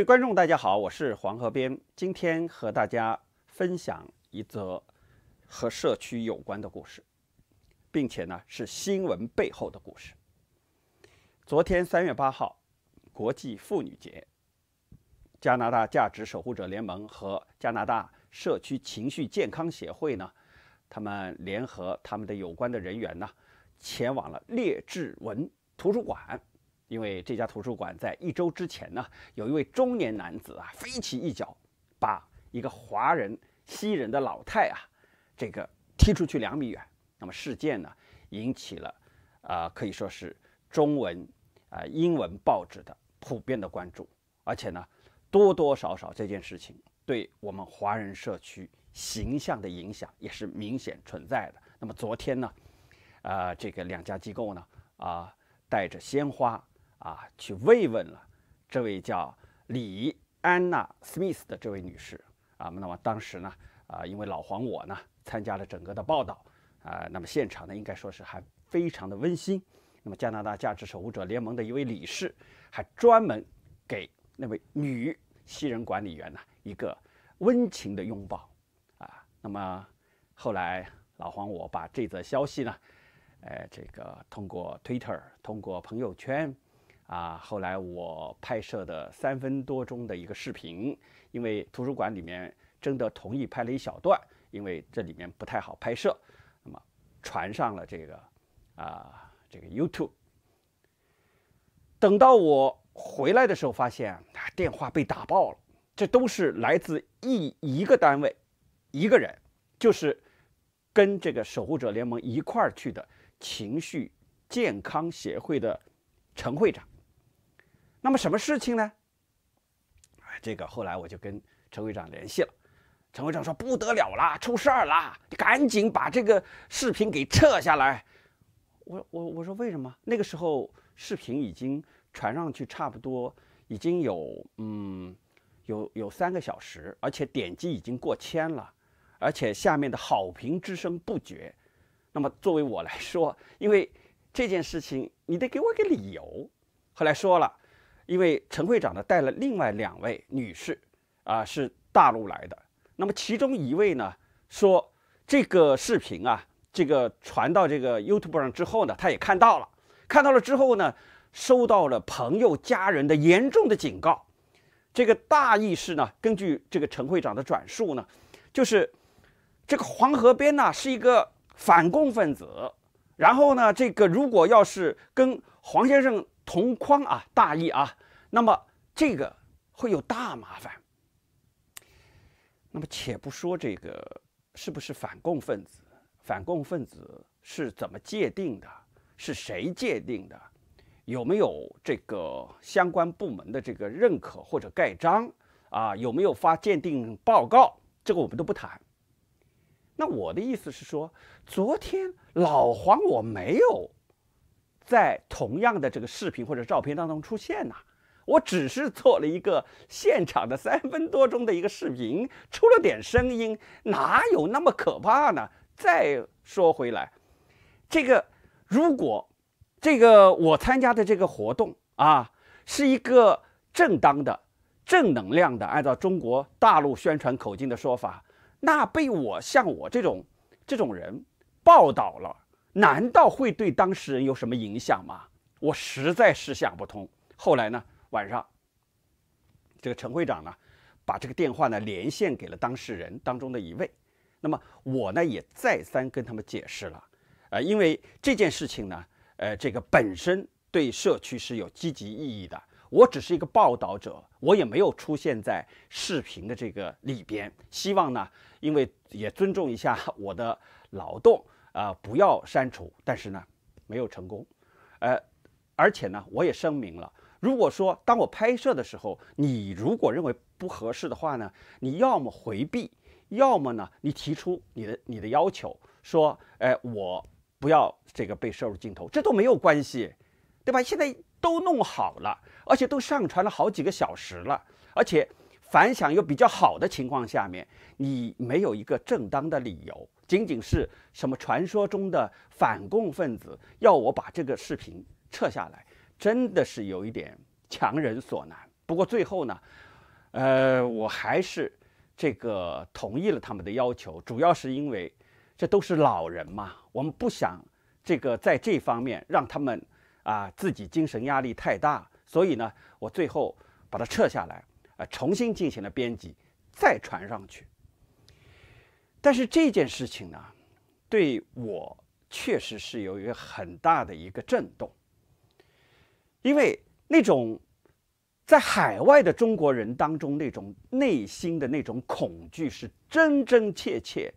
位观众大家好，我是黄河边，今天和大家分享一则和社区有关的故事，并且呢是新闻背后的故事。昨天三月八号，国际妇女节，加拿大价值守护者联盟和加拿大社区情绪健康协会呢，他们联合他们的有关的人员呢，前往了列治文图书馆。因为这家图书馆在一周之前呢，有一位中年男子啊，飞起一脚，把一个华人西人的老太啊，这个踢出去两米远。那么事件呢，引起了啊，可以说是中文啊、英文报纸的普遍的关注，而且呢，多多少少这件事情对我们华人社区形象的影响也是明显存在的。那么昨天呢，呃，这个两家机构呢，啊，带着鲜花。啊，去慰问了这位叫李安娜·史密斯的这位女士啊。那么当时呢，啊，因为老黄我呢参加了整个的报道啊，那么现场呢应该说是还非常的温馨。那么加拿大价值守护者联盟的一位理事还专门给那位女西人管理员呢一个温情的拥抱啊。那么后来老黄我把这则消息呢，哎，这个通过 Twitter，通过朋友圈。啊，后来我拍摄的三分多钟的一个视频，因为图书馆里面征得同意拍了一小段，因为这里面不太好拍摄，那么传上了这个啊这个 YouTube。等到我回来的时候，发现啊电话被打爆了，这都是来自一一个单位，一个人，就是跟这个守护者联盟一块儿去的情绪健康协会的陈会长。那么什么事情呢？这个后来我就跟陈会长联系了，陈会长说不得了啦，出事儿啦，你赶紧把这个视频给撤下来。我我我说为什么？那个时候视频已经传上去差不多，已经有嗯有有三个小时，而且点击已经过千了，而且下面的好评之声不绝。那么作为我来说，因为这件事情你得给我个理由。后来说了。因为陈会长呢带了另外两位女士，啊，是大陆来的。那么其中一位呢说，这个视频啊，这个传到这个 YouTube 上之后呢，他也看到了，看到了之后呢，收到了朋友家人的严重的警告。这个大意是呢，根据这个陈会长的转述呢，就是这个黄河边呢是一个反共分子，然后呢，这个如果要是跟黄先生。同框啊，大意啊，那么这个会有大麻烦。那么且不说这个是不是反共分子，反共分子是怎么界定的，是谁界定的，有没有这个相关部门的这个认可或者盖章啊，有没有发鉴定报告，这个我们都不谈。那我的意思是说，昨天老黄我没有。在同样的这个视频或者照片当中出现呢？我只是做了一个现场的三分多钟的一个视频，出了点声音，哪有那么可怕呢？再说回来，这个如果这个我参加的这个活动啊，是一个正当的、正能量的，按照中国大陆宣传口径的说法，那被我像我这种这种人报道了。难道会对当事人有什么影响吗？我实在是想不通。后来呢，晚上，这个陈会长呢，把这个电话呢连线给了当事人当中的一位。那么我呢也再三跟他们解释了，呃，因为这件事情呢，呃，这个本身对社区是有积极意义的。我只是一个报道者，我也没有出现在视频的这个里边。希望呢，因为也尊重一下我的劳动。啊，不要删除，但是呢，没有成功，呃，而且呢，我也声明了，如果说当我拍摄的时候，你如果认为不合适的话呢，你要么回避，要么呢，你提出你的你的要求，说，哎，我不要这个被摄入镜头，这都没有关系，对吧？现在都弄好了，而且都上传了好几个小时了，而且反响又比较好的情况下面，你没有一个正当的理由。仅仅是什么传说中的反共分子要我把这个视频撤下来，真的是有一点强人所难。不过最后呢，呃，我还是这个同意了他们的要求，主要是因为这都是老人嘛，我们不想这个在这方面让他们啊自己精神压力太大，所以呢，我最后把它撤下来，呃，重新进行了编辑，再传上去。但是这件事情呢，对我确实是有一个很大的一个震动，因为那种在海外的中国人当中那种内心的那种恐惧是真真切切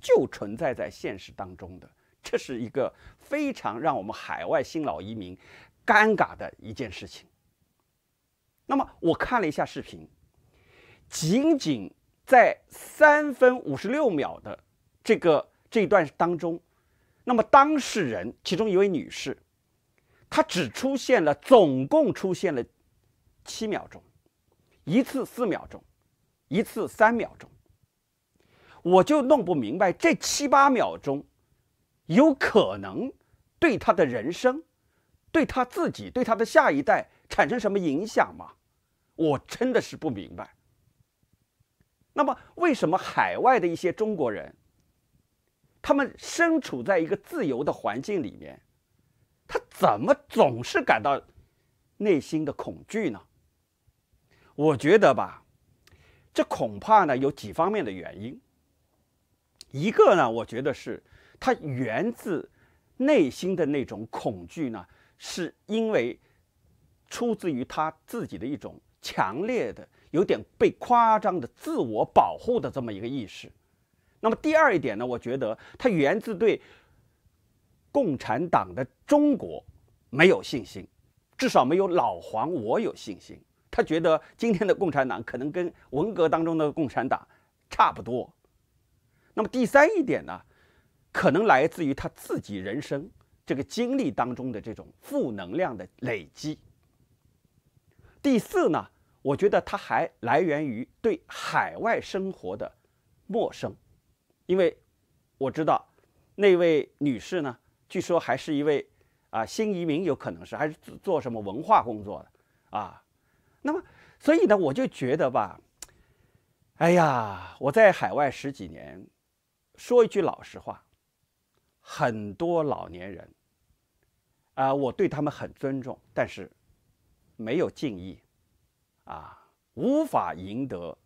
就存在在现实当中的，这是一个非常让我们海外新老移民尴尬的一件事情。那么我看了一下视频，仅仅。在三分五十六秒的这个这一段当中，那么当事人其中一位女士，她只出现了，总共出现了七秒钟，一次四秒钟，一次三秒钟，我就弄不明白这七八秒钟，有可能对她的人生，对她自己，对她的下一代产生什么影响吗？我真的是不明白。那么，为什么海外的一些中国人，他们身处在一个自由的环境里面，他怎么总是感到内心的恐惧呢？我觉得吧，这恐怕呢有几方面的原因。一个呢，我觉得是它源自内心的那种恐惧呢，是因为出自于他自己的一种强烈的。有点被夸张的自我保护的这么一个意识，那么第二一点呢，我觉得他源自对共产党的中国没有信心，至少没有老黄我有信心，他觉得今天的共产党可能跟文革当中的共产党差不多。那么第三一点呢，可能来自于他自己人生这个经历当中的这种负能量的累积。第四呢？我觉得它还来源于对海外生活的陌生，因为我知道那位女士呢，据说还是一位啊新移民，有可能是还是做做什么文化工作的啊。那么，所以呢，我就觉得吧，哎呀，我在海外十几年，说一句老实话，很多老年人啊，我对他们很尊重，但是没有敬意。啊，无法赢得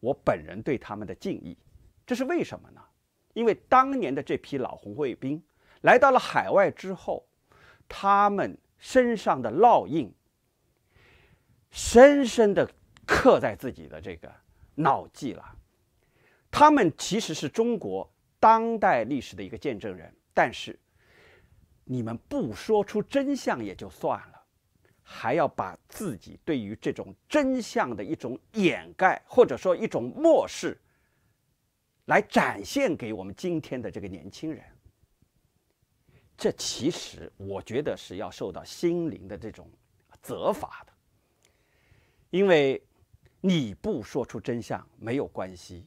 我本人对他们的敬意，这是为什么呢？因为当年的这批老红卫兵来到了海外之后，他们身上的烙印深深的刻在自己的这个脑际了。他们其实是中国当代历史的一个见证人，但是你们不说出真相也就算了。还要把自己对于这种真相的一种掩盖，或者说一种漠视，来展现给我们今天的这个年轻人，这其实我觉得是要受到心灵的这种责罚的，因为你不说出真相没有关系。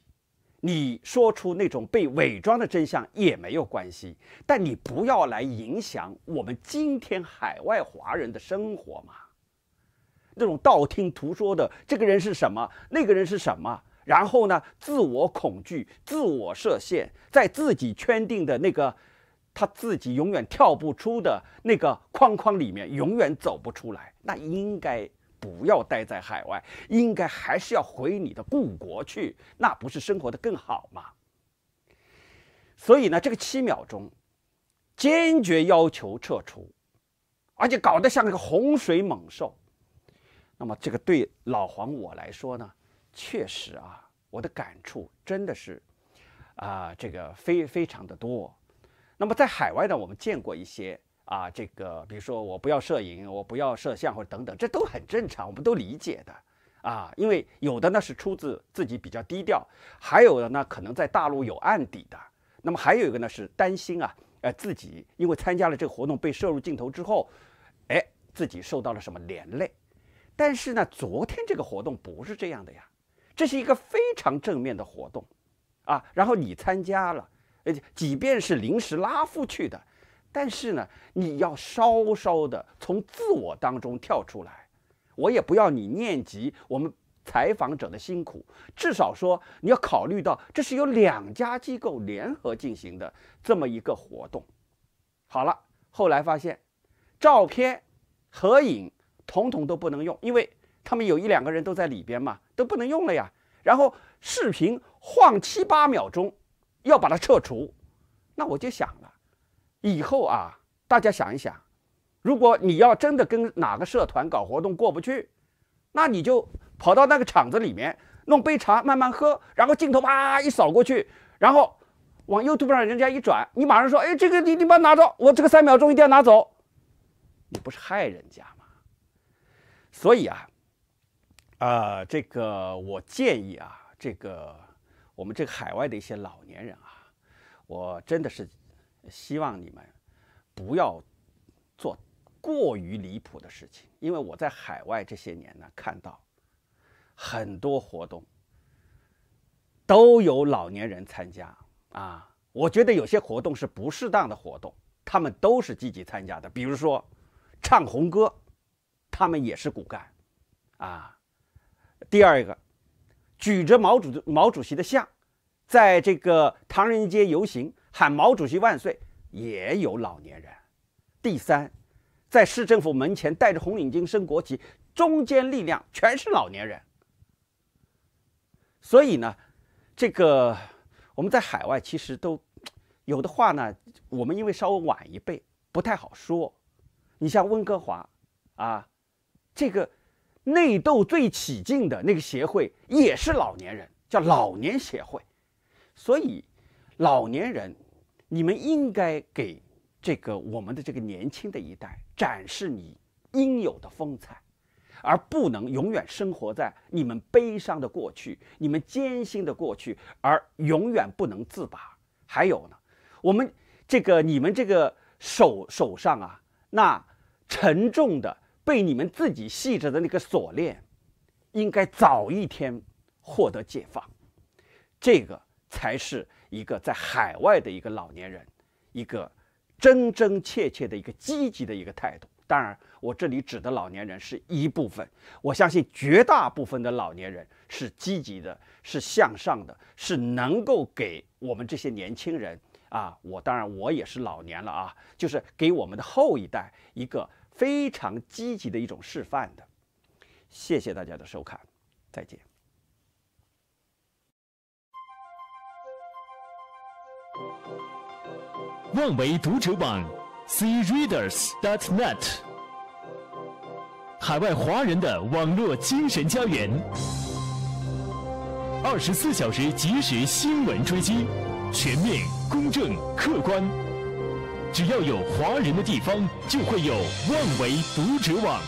你说出那种被伪装的真相也没有关系，但你不要来影响我们今天海外华人的生活嘛。那种道听途说的，这个人是什么，那个人是什么，然后呢，自我恐惧、自我设限，在自己圈定的那个他自己永远跳不出的那个框框里面，永远走不出来，那应该。不要待在海外，应该还是要回你的故国去，那不是生活的更好吗？所以呢，这个七秒钟，坚决要求撤出，而且搞得像那个洪水猛兽。那么，这个对老黄我来说呢，确实啊，我的感触真的是啊，这个非非常的多。那么在海外呢，我们见过一些。啊，这个比如说我不要摄影，我不要摄像，或者等等，这都很正常，我们都理解的啊。因为有的呢是出自自己比较低调，还有的呢可能在大陆有案底的。那么还有一个呢是担心啊，呃自己因为参加了这个活动被摄入镜头之后，哎，自己受到了什么连累。但是呢，昨天这个活动不是这样的呀，这是一个非常正面的活动，啊，然后你参加了，而且即便是临时拉夫去的。但是呢，你要稍稍的从自我当中跳出来，我也不要你念及我们采访者的辛苦，至少说你要考虑到这是由两家机构联合进行的这么一个活动。好了，后来发现，照片、合影统统都不能用，因为他们有一两个人都在里边嘛，都不能用了呀。然后视频晃七八秒钟，要把它撤除，那我就想了。以后啊，大家想一想，如果你要真的跟哪个社团搞活动过不去，那你就跑到那个厂子里面弄杯茶慢慢喝，然后镜头啪一扫过去，然后往 YouTube 上人家一转，你马上说：“哎，这个你你把它拿着，我这个三秒钟一定要拿走。”你不是害人家吗？所以啊，呃，这个我建议啊，这个我们这个海外的一些老年人啊，我真的是。希望你们不要做过于离谱的事情，因为我在海外这些年呢，看到很多活动都有老年人参加啊。我觉得有些活动是不适当的活动，他们都是积极参加的，比如说唱红歌，他们也是骨干啊。第二个，举着毛主毛主席的像在这个唐人街游行。喊毛主席万岁，也有老年人。第三，在市政府门前戴着红领巾升国旗，中间力量全是老年人。所以呢，这个我们在海外其实都有的话呢，我们因为稍微晚一辈不太好说。你像温哥华，啊，这个内斗最起劲的那个协会也是老年人，叫老年协会。所以。老年人，你们应该给这个我们的这个年轻的一代展示你应有的风采，而不能永远生活在你们悲伤的过去、你们艰辛的过去，而永远不能自拔。还有呢，我们这个你们这个手手上啊，那沉重的被你们自己系着的那个锁链，应该早一天获得解放，这个才是。一个在海外的一个老年人，一个真真切切的一个积极的一个态度。当然，我这里指的老年人是一部分，我相信绝大部分的老年人是积极的，是向上的，是能够给我们这些年轻人啊，我当然我也是老年了啊，就是给我们的后一代一个非常积极的一种示范的。谢谢大家的收看，再见。万维读者网，see readers dot net，海外华人的网络精神家园。二十四小时及时新闻追击，全面、公正、客观。只要有华人的地方，就会有万维读者网。